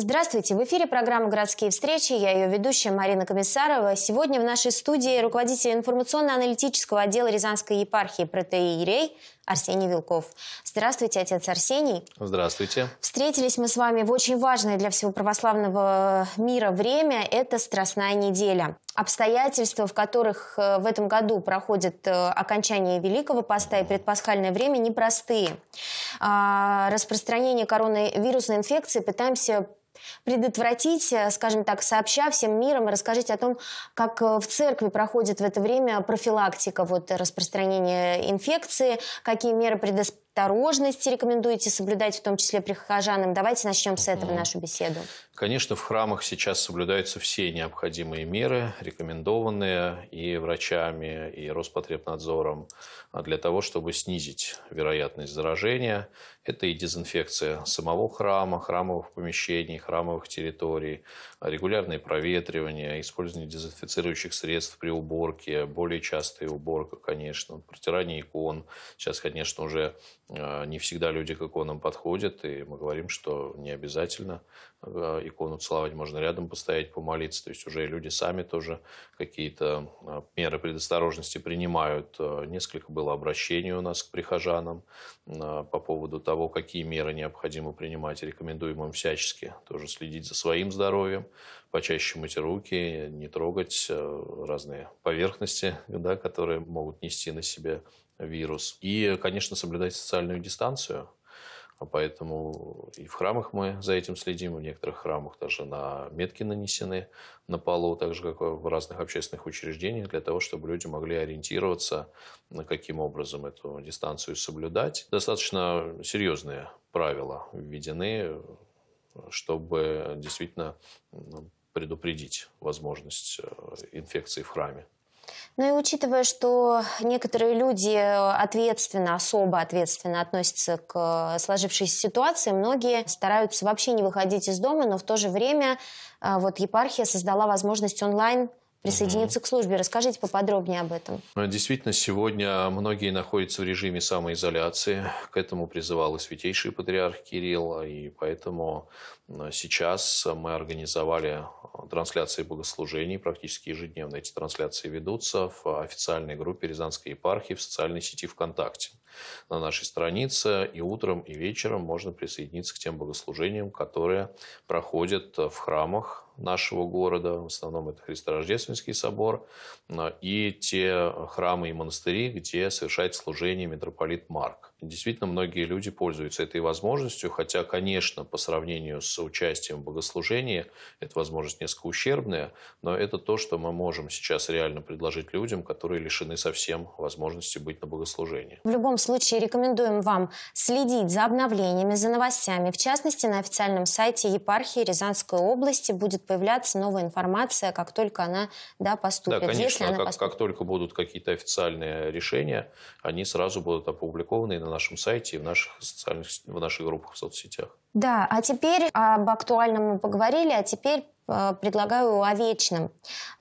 Здравствуйте! В эфире программа «Городские встречи». Я ее ведущая Марина Комиссарова. Сегодня в нашей студии руководитель информационно-аналитического отдела Рязанской епархии протеерей Арсений Вилков. Здравствуйте, отец Арсений. Здравствуйте. Встретились мы с вами в очень важное для всего православного мира время – это Страстная неделя. Обстоятельства, в которых э, в этом году проходит э, окончание Великого Поста и предпасхальное время, непростые. А, распространение коронавирусной инфекции пытаемся предотвратить, э, скажем так, сообща всем миром, расскажите о том, как э, в церкви проходит в это время профилактика вот, распространения инфекции, какие меры предостережения осторожности рекомендуете соблюдать, в том числе прихожанам? Давайте начнем с этого нашу беседу. Конечно, в храмах сейчас соблюдаются все необходимые меры, рекомендованные и врачами, и Роспотребнадзором, а для того, чтобы снизить вероятность заражения. Это и дезинфекция самого храма, храмовых помещений, храмовых территорий, регулярное проветривание, использование дезинфицирующих средств при уборке, более частая уборка, конечно, протирание икон. Сейчас, конечно, уже а, не всегда люди к иконам подходят, и мы говорим, что не обязательно а, икону целовать, можно рядом постоять, помолиться. То есть уже люди сами тоже какие-то а, меры предосторожности принимают. Несколько было обращений у нас к прихожанам по поводу того, какие меры необходимо принимать. Рекомендуем им всячески тоже следить за своим здоровьем, почаще мыть руки, не трогать разные поверхности, да, которые могут нести на себе вирус. И, конечно, соблюдать социальную дистанцию. А поэтому и в храмах мы за этим следим, в некоторых храмах даже на метки нанесены на полу, так же, как в разных общественных учреждениях, для того, чтобы люди могли ориентироваться, на каким образом эту дистанцию соблюдать. Достаточно серьезные правила введены, чтобы действительно ну, предупредить возможность э, инфекции в храме. Ну и учитывая, что некоторые люди ответственно, особо ответственно относятся к э, сложившейся ситуации, многие стараются вообще не выходить из дома, но в то же время э, вот епархия создала возможность онлайн присоединиться mm к службе. Расскажите поподробнее об этом. Ну, действительно, сегодня многие находятся в режиме самоизоляции. К этому призывал и святейший патриарх Кирилл, и поэтому э, сейчас мы организовали э, трансляции богослужений, практически ежедневно эти трансляции ведутся в официальной группе Рязанской епархии в социальной сети ВКонтакте на нашей странице. И утром, и вечером можно присоединиться к тем богослужениям, которые проходят э, в храмах нашего города. В основном это Христорождественский собор э, и те храмы и монастыри, где совершает служение митрополит Марк действительно, многие люди пользуются этой возможностью, хотя, конечно, по сравнению с участием в богослужении, эта возможность несколько ущербная, но это то, что мы можем сейчас реально предложить людям, которые лишены совсем возможности быть на богослужении. В любом случае, рекомендуем вам следить за обновлениями, за новостями. В частности, на официальном сайте епархии Рязанской области будет появляться новая информация, как только она да, поступит. Да, конечно, Если как, поступит. как только будут какие-то официальные решения, они сразу будут опубликованы и на нашем сайте и в наших социальных, в наших группах в соцсетях. Да, а теперь об актуальном мы поговорили, а теперь э, предлагаю о вечном.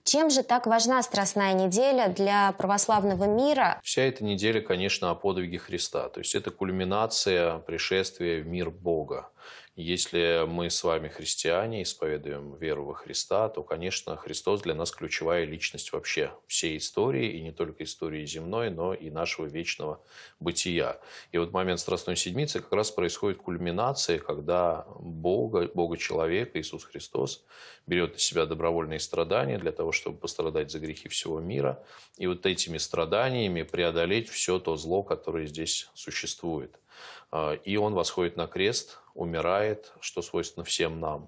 Чем же так важна Страстная неделя для православного мира? Вся эта неделя, конечно, о подвиге Христа. То есть это кульминация пришествия в мир Бога. Если мы с вами христиане, исповедуем веру во Христа, то, конечно, Христос для нас ключевая личность вообще всей истории, и не только истории земной, но и нашего вечного бытия. И вот момент Страстной Седмицы как раз происходит кульминация, когда Бога, бога человека Иисус Христос берет на себя добровольные страдания для того, чтобы пострадать за грехи всего мира, и вот этими страданиями преодолеть все то зло, которое здесь существует. А, и он восходит на крест – умирает, что свойственно всем нам.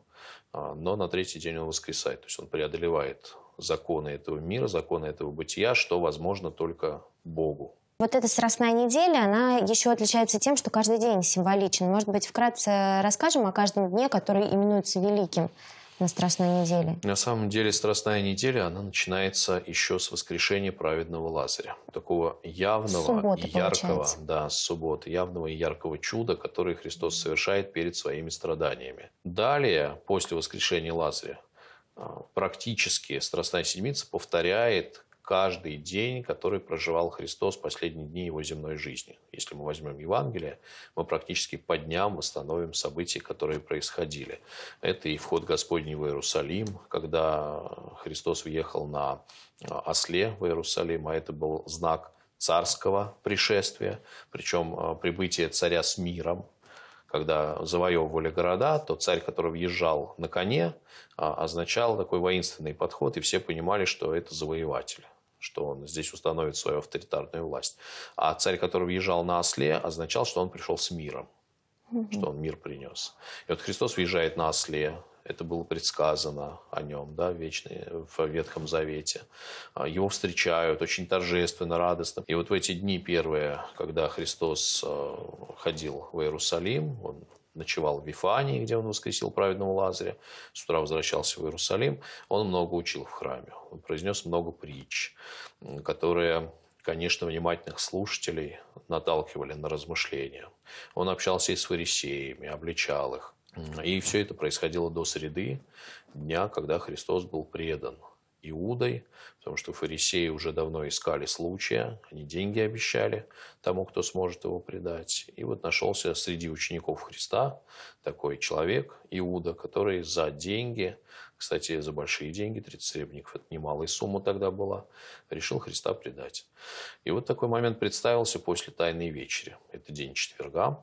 А, но на третий день он воскресает, то есть он преодолевает законы этого мира, законы этого бытия, что возможно только Богу. Вот эта страстная неделя, она еще отличается тем, что каждый день символичен. Может быть, вкратце расскажем о каждом дне, который именуется великим на Страстной неделе? На самом деле Страстная неделя, она начинается еще с воскрешения праведного Лазаря. Такого явного суббота, и яркого, да, с субботы, явного и яркого чуда, которое Христос совершает перед своими страданиями. Далее, после воскрешения Лазаря, а, практически Страстная Седмица повторяет каждый день, который проживал Христос в последние дни его земной жизни. Если мы возьмем Евангелие, мы практически по дням восстановим события, которые происходили. Это и вход Господний в Иерусалим, когда Христос въехал на а, осле в Иерусалим, а это был знак царского пришествия, причем а, прибытие царя с миром, когда завоевывали города, то царь, который въезжал на коне, а, означал такой воинственный подход, и все понимали, что это завоеватель что он здесь установит свою авторитарную власть. А царь, который въезжал на осле, означал, что он пришел с миром, mm что он мир принес. И вот Христос въезжает на осле, это было предсказано о нем, да, вечный, в Ветхом Завете. А, его встречают очень торжественно, радостно. И вот в эти дни первые, когда Христос а, ходил в Иерусалим, он ночевал в Вифании, где он воскресил праведного Лазаря, с утра возвращался в Иерусалим. Он много учил в храме, он произнес много притч, которые конечно, внимательных слушателей наталкивали на размышления. Он общался и с фарисеями, обличал их. И все это происходило до среды, дня, когда Христос был предан Иудой, потому что фарисеи уже давно искали случая, они деньги обещали тому, кто сможет его предать. И вот нашелся среди учеников Христа такой человек, Иуда, который за деньги, кстати, за большие деньги, 30 сребников, это немалая сумма тогда была, решил Христа предать. И вот такой момент представился после Тайной вечери, это день четверга,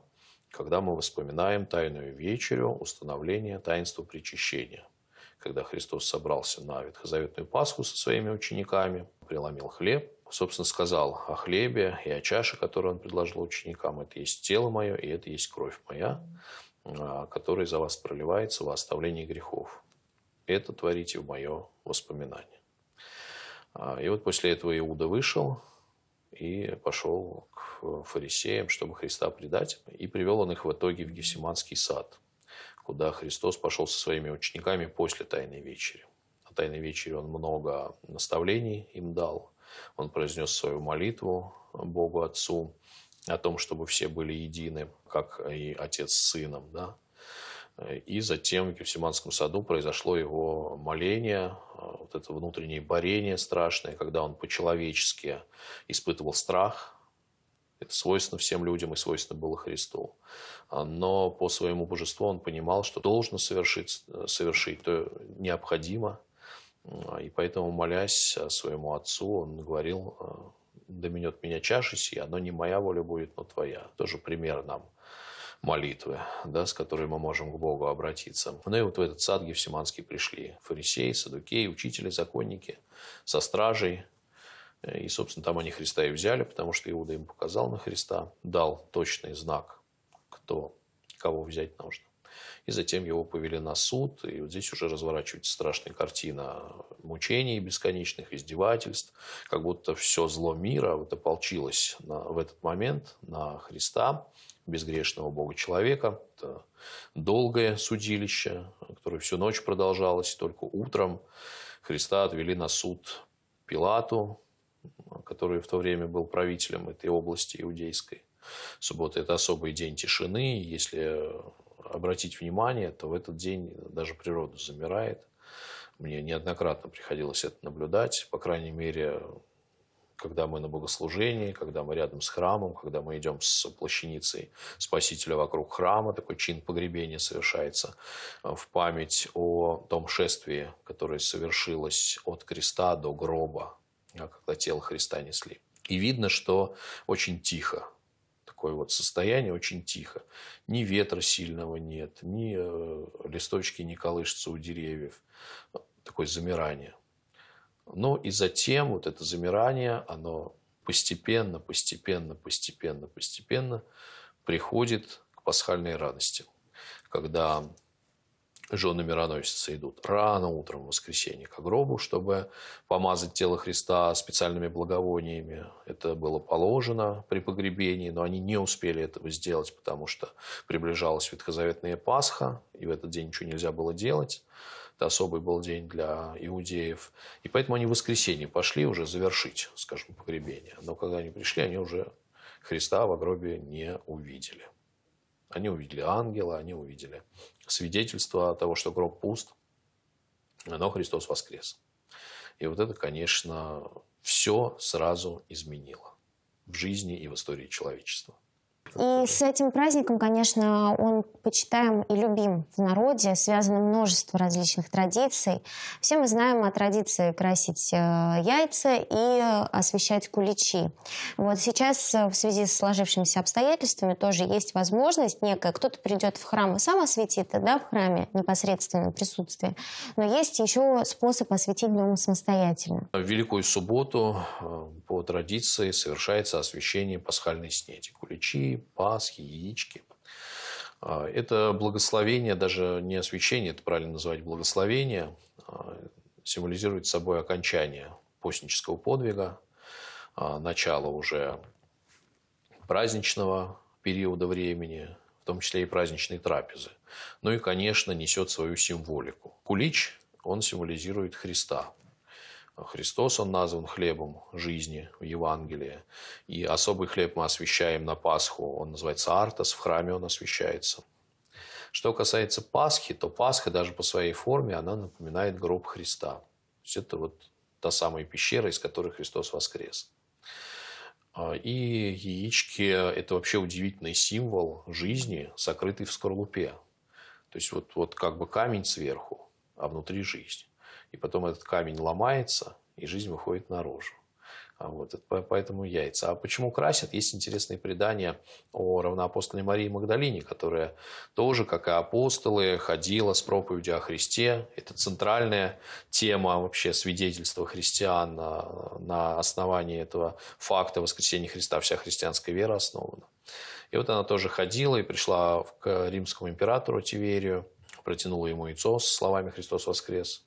когда мы вспоминаем Тайную вечерю, установление таинства причащения – когда Христос собрался на Ветхозаветную Пасху со своими учениками, преломил хлеб, собственно, сказал о хлебе и о чаше, которую он предложил ученикам. Это есть тело мое, и это есть кровь моя, а, которая за вас проливается во оставление грехов. Это творите в мое воспоминание. А, и вот после этого Иуда вышел и пошел к фарисеям, чтобы Христа предать, и привел он их в итоге в Гефсиманский сад – куда Христос пошел со своими учениками после Тайной Вечери. На Тайной Вечере он много наставлений им дал, он произнес свою молитву Богу Отцу о том, чтобы все были едины, как и Отец с Сыном, да, и затем в Гефсиманском саду произошло его моление, вот это внутреннее борение страшное, когда он по-человечески испытывал страх это свойственно всем людям и свойственно было Христу. А, но по своему божеству он понимал, что должно совершить, э, совершить то необходимо. А, и поэтому, молясь э, своему отцу, он говорил, э, доминет меня чаша сия, но не моя воля будет, но твоя. Тоже пример нам молитвы, да, с которой мы можем к Богу обратиться. Ну и вот в этот сад Гефсиманский пришли фарисеи, садукеи, учители, законники, со стражей, и, собственно, там они Христа и взяли, потому что Иуда им показал на Христа, дал точный знак, кто, кого взять нужно. И затем его повели на суд, и вот здесь уже разворачивается страшная картина мучений бесконечных, издевательств, как будто все зло мира вот ополчилось на, в этот момент на Христа, безгрешного Бога человека. Это долгое судилище, которое всю ночь продолжалось, и только утром Христа отвели на суд Пилату, который в то время был правителем этой области иудейской. Суббота – это особый день тишины. Если обратить внимание, то в этот день даже природа замирает. Мне неоднократно приходилось это наблюдать. По крайней мере, когда мы на богослужении, когда мы рядом с храмом, когда мы идем с плащаницей Спасителя вокруг храма, такой чин погребения совершается э, в память о том шествии, которое совершилось от креста до гроба а когда тело Христа несли. И видно, что очень тихо. Такое вот состояние очень тихо. Ни ветра сильного нет, ни э, листочки не колышутся у деревьев. Такое замирание. Ну и затем вот это замирание, оно постепенно, постепенно, постепенно, постепенно приходит к пасхальной радости. Когда жены мироносицы идут рано утром в воскресенье к гробу, чтобы помазать тело Христа специальными благовониями. Это было положено при погребении, но они не успели этого сделать, потому что приближалась ветхозаветная Пасха, и в этот день ничего нельзя было делать. Это особый был день для иудеев. И поэтому они в воскресенье пошли уже завершить, скажем, погребение. Но когда они пришли, они уже Христа в гробе не увидели. Они увидели ангела, они увидели свидетельство того, что гроб пуст, но Христос воскрес. И вот это, конечно, все сразу изменило в жизни и в истории человечества. И с этим праздником, конечно, он почитаем и любим в народе. Связано множество различных традиций. Все мы знаем о традиции красить э, яйца и освещать куличи. Вот сейчас э, в связи с сложившимися обстоятельствами тоже есть возможность некая. Кто-то придет в храм и сам осветит, да, в храме непосредственное присутствие. Но есть еще способ осветить дома самостоятельно. В Великую субботу э, по традиции совершается освещение пасхальной снеди. Куличи, пасхи, яички. А, это благословение, даже не освящение, это правильно называть благословение, а, символизирует собой окончание постнического подвига, а, начало уже праздничного периода времени, в том числе и праздничной трапезы. Ну и, конечно, несет свою символику. Кулич, он символизирует Христа – Христос, Он назван хлебом жизни в Евангелии. И особый хлеб мы освещаем на Пасху. Он называется артас, в храме он освещается. Что касается Пасхи, то Пасха даже по своей форме, она напоминает гроб Христа. То есть это вот та самая пещера, из которой Христос воскрес. А, и яички – это вообще удивительный символ жизни, сокрытый в скорлупе. То есть вот, вот как бы камень сверху, а внутри жизнь и потом этот камень ломается, и жизнь выходит наружу. А вот, поэтому яйца. А почему красят? Есть интересные предания о равноапостольной Марии Магдалине, которая тоже, как и апостолы, ходила с проповедью о Христе. Это центральная тема вообще свидетельства христиан на, на основании этого факта воскресения Христа. Вся христианская вера основана. И вот она тоже ходила и пришла к римскому императору Тиверию, протянула ему яйцо с словами «Христос воскрес».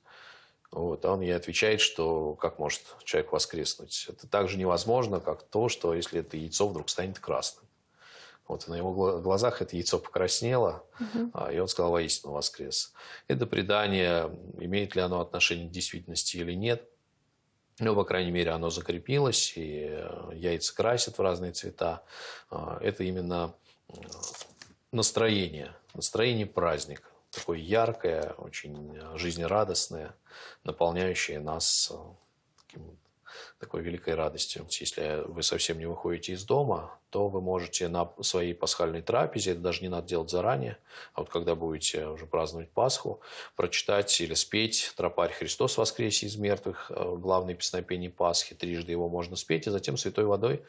Вот, а он ей отвечает, что как может человек воскреснуть. Это так же невозможно, как то, что если это яйцо вдруг станет красным. Вот на его глазах это яйцо покраснело, угу. и он сказал, воистину воскрес. Это предание, имеет ли оно отношение к действительности или нет, Но ну, по крайней мере, оно закрепилось, и э, яйца красят в разные цвета. А, это именно э, настроение, настроение праздника такое яркое, очень э, жизнерадостное, наполняющее нас э, такой великой радостью. Если вы совсем не выходите из дома, то вы можете на своей пасхальной трапезе, это даже не надо делать заранее, а вот когда будете уже праздновать Пасху, прочитать или спеть «Тропарь Христос воскресе из мертвых», э, главное песнопение Пасхи, трижды его можно спеть, и затем святой водой,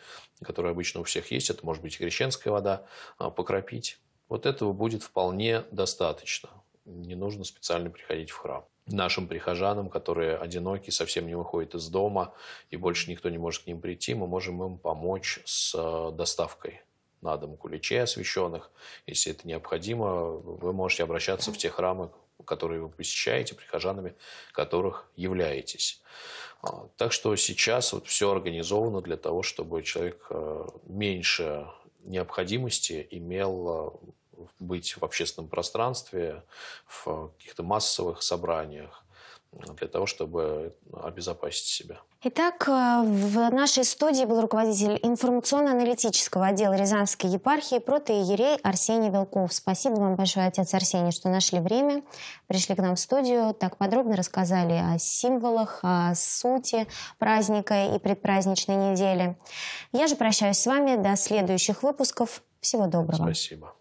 которая обычно у всех есть, это может быть и крещенская вода, покропить вот этого будет вполне достаточно. Не нужно специально приходить в храм. Нашим прихожанам, которые одиноки, совсем не выходят из дома, и больше никто не может к ним прийти, мы можем им помочь с э, доставкой на дом куличей освященных. Если это необходимо, вы можете обращаться в те храмы, которые вы посещаете, прихожанами которых являетесь. А, так что сейчас вот все организовано для того, чтобы человек э, меньше необходимости имел э, быть в общественном пространстве, в каких-то массовых собраниях для того, чтобы обезопасить себя. Итак, э, в нашей студии был руководитель информационно-аналитического отдела Рязанской епархии протоиерей Арсений Белков. Спасибо вам большое, отец Арсений, что нашли время, пришли к нам в студию, так подробно рассказали о символах, о сути праздника и предпраздничной недели. Я же прощаюсь с вами до следующих выпусков. Всего доброго. Спасибо.